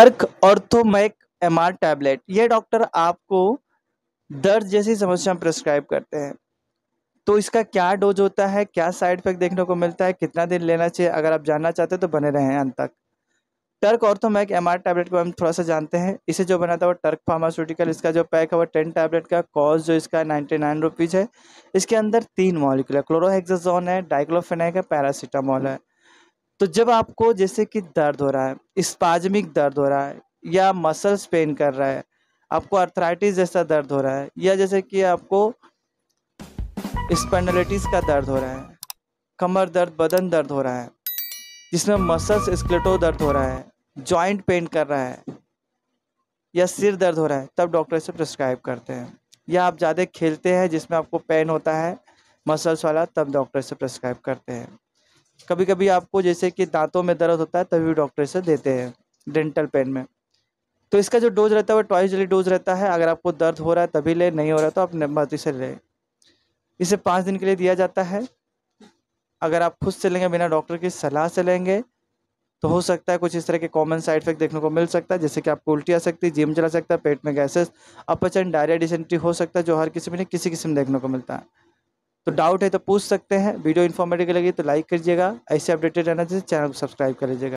अर्क Orthomac M tablet ये doctor आपको दर्द जैसी समस्या प्रिस्क्राइब करते हैं तो इसका क्या डोज होता है क्या साइड इफेक्ट देखने को मिलता है कितना दिन लेना चाहिए अगर आप जानना चाहते हैं तो बने रहें अंत तक टर्क ऑर्थोमैक एम आर टैबलेट को हम थोड़ा सा जानते हैं इसे जो बनाता है वो टर्क फार्मास्यूटिकल इसका जो पैक है वो टेन टैबलेट का कॉस्ट जो इसका नाइन्टी नाइन रुपीज़ है इसके अंदर तीन मॉलिकुल है क्लोरोहेक्साजोन है डाइक्लोफेनाइक है पैरासीटामॉल है तो जब आपको जैसे कि दर्द हो रहा है स्पाजमिक दर्द हो रहा है या मसल्स पेन कर रहा है आपको अर्थराइटिस जैसा दर्द हो रहा है या जैसे कि आपको स्पेंडलिटिस का दर्द हो रहा है कमर दर्द बदन दर्द हो रहा है जिसमें मसल्स स्क्लेटो दर्द हो रहा है जॉइंट पेन कर रहा है या सिर दर्द हो रहा है तब डॉक्टर से प्रिस्क्राइब करते हैं या आप ज़्यादा खेलते हैं जिसमें आपको पेन होता है मसल्स वाला तब डॉक्टर से प्रिस्क्राइब करते हैं कभी कभी आपको जैसे कि दांतों में दर्द होता है तभी डॉक्टर से देते हैं डेंटल पेन में तो इसका जो डोज रहता है वो ट्वाइस डेली डोज रहता है अगर आपको दर्द हो रहा है तभी ले नहीं हो रहा तो आप मर्जी से लें इसे पाँच दिन के लिए दिया जाता है अगर आप खुद से लेंगे बिना डॉक्टर की सलाह से लेंगे तो हो सकता है कुछ इस तरह के कॉमन साइड इफेक्ट देखने को मिल सकता है जैसे कि आपको उल्टी आ सकती है जिम चला सकता है पेट में गैसेस अपचन डायरिया डिसेंट्री हो सकता है जो हर किसी में किसी किस्म देखने को मिलता है तो डाउट है तो पूछ सकते हैं वीडियो इन्फॉर्मेटिव लगी तो लाइक कीजिएगा ऐसे अपडेटेड रहना चाहिए चैनल को सब्सक्राइब कर लीजिएगा